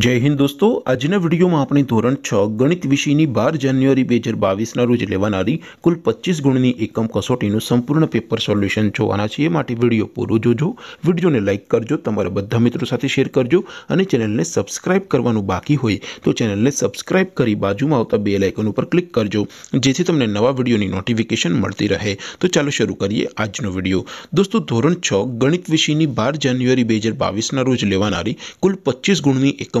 જય હિન્દ દોસ્તો આજના વિડીયોમાં આપણે ધોરણ છ ગણિત વિષયની બાર જાન્યુઆરી બે હજાર બાવીસના રોજ લેવાનારી કુલ પચીસ ગુણની એકમ કસોટીનું સંપૂર્ણ પેપર સોલ્યુશન જોવાના છીએ માટે વિડીયો પૂરો જોજો વિડીયોને લાઇક કરજો તમારા બધા મિત્રો સાથે શેર કરજો અને ચેનલને સબસ્ક્રાઇબ કરવાનું બાકી હોય તો ચેનલને સબસ્ક્રાઇબ કરી બાજુમાં આવતા બે લાઇકન ઉપર ક્લિક કરજો જેથી તમને નવા વિડીયોની નોટિફિકેશન મળતી રહે તો ચાલો શરૂ કરીએ આજનો વિડીયો દોસ્તો ધોરણ છ ગણિત વિષયની બાર જાન્યુઆરી બે હજાર બાવીસના રોજ લેવાનારી કુલ પચીસ ગુણની એકમ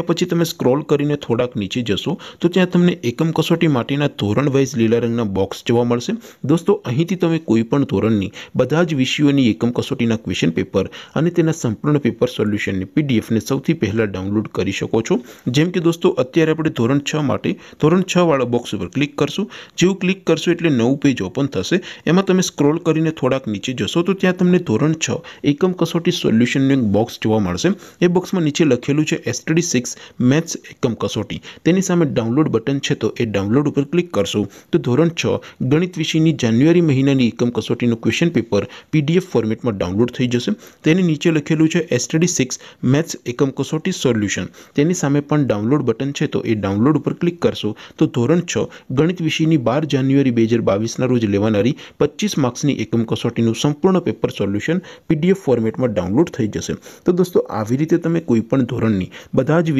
કર્યા પછી તમે સ્ક્રોલ કરીને થોડાક નીચે જશો તો ત્યાં તમને એકમ કસોટી માટેના ધોરણ વાઇઝ લીલા રંગના બોક્સ જોવા મળશે દોસ્તો અહીંથી તમે કોઈ પણ ધોરણની બધા જ વિષયોની એકમ કસોટીના ક્વેશ્ચન પેપર અને તેના સંપૂર્ણ પેપર સોલ્યુશનની પીડીએફને સૌથી પહેલાં ડાઉનલોડ કરી શકો છો જેમ કે દોસ્તો અત્યારે આપણે ધોરણ છ માટે ધોરણ છ વાળા બોક્સ ઉપર ક્લિક કરશું જેવું ક્લિક કરશો એટલે નવું પેજ ઓપન થશે એમાં તમે સ્ક્રોલ કરીને થોડાક નીચે જશો તો ત્યાં તમને ધોરણ છ એકમ કસોટી સોલ્યુશનનું એક બોક્સ જોવા મળશે એ બોક્સમાં નીચે લખેલું છે એસટડી સિક્સ મેથ્સ મેથ્સ એકમ કસોટી તેની સામે ડાઉનલોડ બટન છે તો એ ડાઉનલોડ ઉપર ક્લિક કરશો તો ધોરણ છ ગણિત વિષયની જાન્યુઆરી મહિનાની એકમ કસોટીનું ક્વેશ્ચન પેપર પીડીએફ ફોર્મેટમાં ડાઉનલોડ થઈ જશે તેની નીચે લખેલું છે એસટીડી સિક્સ મેથ્સ એકમ કસોટી સોલ્યુશન તેની સામે પણ ડાઉનલોડ બટન છે તો એ ડાઉનલોડ ઉપર ક્લિક કરશો તો ધોરણ છ ગણિત વિષયની બાર જાન્યુઆરી બે હજાર બાવીસના રોજ લેવાનારી પચીસ માર્ક્સની એકમ કસોટીનું સંપૂર્ણ પેપર સોલ્યુશન પીડીએફ ફોર્મેટમાં ડાઉનલોડ થઈ જશે તો દોસ્તો આવી રીતે તમે કોઈ પણ ધોરણની બધા જ